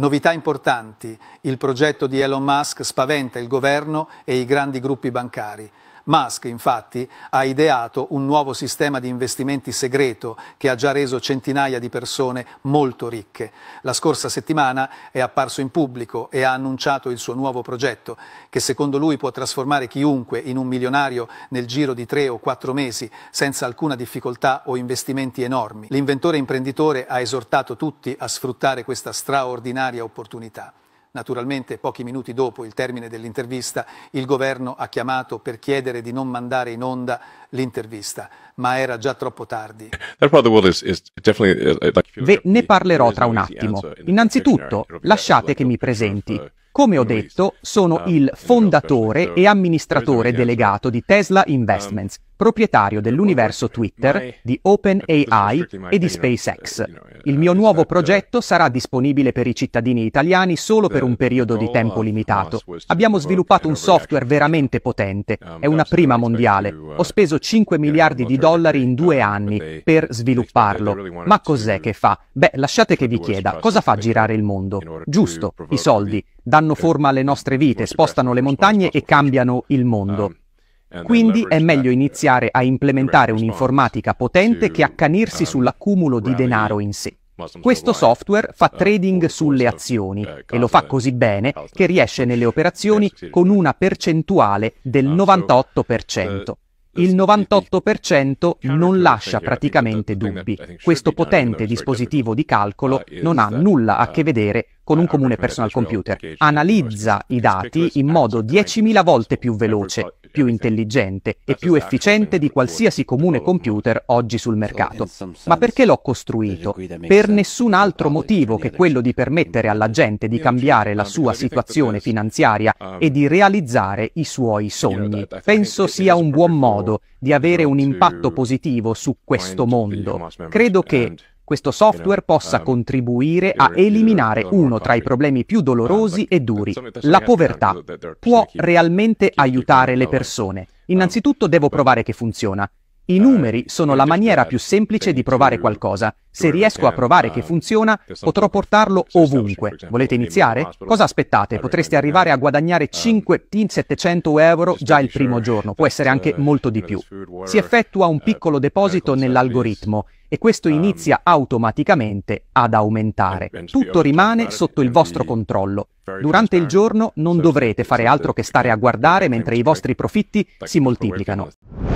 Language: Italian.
Novità importanti. Il progetto di Elon Musk spaventa il governo e i grandi gruppi bancari. Musk infatti ha ideato un nuovo sistema di investimenti segreto che ha già reso centinaia di persone molto ricche. La scorsa settimana è apparso in pubblico e ha annunciato il suo nuovo progetto che secondo lui può trasformare chiunque in un milionario nel giro di tre o quattro mesi senza alcuna difficoltà o investimenti enormi. L'inventore imprenditore ha esortato tutti a sfruttare questa straordinaria opportunità. Naturalmente pochi minuti dopo il termine dell'intervista il governo ha chiamato per chiedere di non mandare in onda l'intervista, ma era già troppo tardi. Uh, uh, Ve ne parlerò tra un attimo. Innanzitutto, lasciate che mi uh, presenti. Come ho um, detto, sono il fondatore e amministratore delegato di Tesla um, Investments, proprietario dell'universo Twitter, di OpenAI e di SpaceX. Il mio esatto. nuovo progetto sarà disponibile per i cittadini italiani solo per un eh, periodo di tempo limitato. Abbiamo sviluppato un software veramente potente, è una prima mondiale. Eh, Ho speso 5 miliardi di dollari in due anni per svilupparlo. Ma cos'è che fa? Beh, lasciate che vi chieda, cosa fa girare il mondo? Giusto, i soldi danno forma alle nostre vite, spostano le montagne e cambiano il mondo. Ah, quindi è meglio iniziare a implementare un'informatica potente che eh, accanirsi eh, sull'accumulo di denaro in sé. Questo software fa eh, trading sulle azioni e lo fa così bene che riesce nelle operazioni con una percentuale del 98% il 98% non lascia praticamente dubbi. Questo potente dispositivo di calcolo non ha nulla a che vedere con un comune personal computer. Analizza i dati in modo 10.000 volte più veloce, più intelligente e più efficiente di qualsiasi comune computer oggi sul mercato. Ma perché l'ho costruito? Per nessun altro motivo che quello di permettere alla gente di cambiare la sua situazione finanziaria e di realizzare i suoi sogni. Penso sia un buon modo modo di avere un impatto positivo su questo mondo. Credo che questo software possa um, contribuire a eliminare uno tra i problemi più um, dolorosi e duri, la povertà. Può realmente aiutare le persone. Um, Innanzitutto devo provare che funziona. I eh, numeri sono la maniera più semplice di provare qualcosa. Se riesco a provare che eh, funziona, potrò portarlo ovunque. Volete iniziare? Cosa aspettate? Potreste arrivare a guadagnare 5.700 eh, euro già il primo giorno, può essere anche molto di più. Si effettua un piccolo deposito nell'algoritmo e questo inizia um, automaticamente ad aumentare. Tutto rimane sotto il vostro controllo. Durante il giorno non dovrete fare altro che stare a guardare mentre i vostri profitti si moltiplicano.